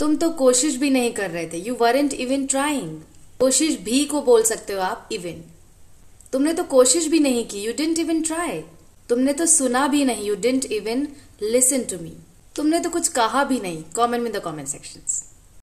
तुम तो कोशिश भी नहीं कर रहे थे यू वरेंट इवन ट्राइंग कोशिश भी को बोल सकते हो आप इवन तुमने तो कोशिश भी नहीं की यू डिंट इवन ट्राई तुमने तो सुना भी नहीं you didn't even listen to me तुमने तो कुछ कहा भी नहीं comment in the comment sections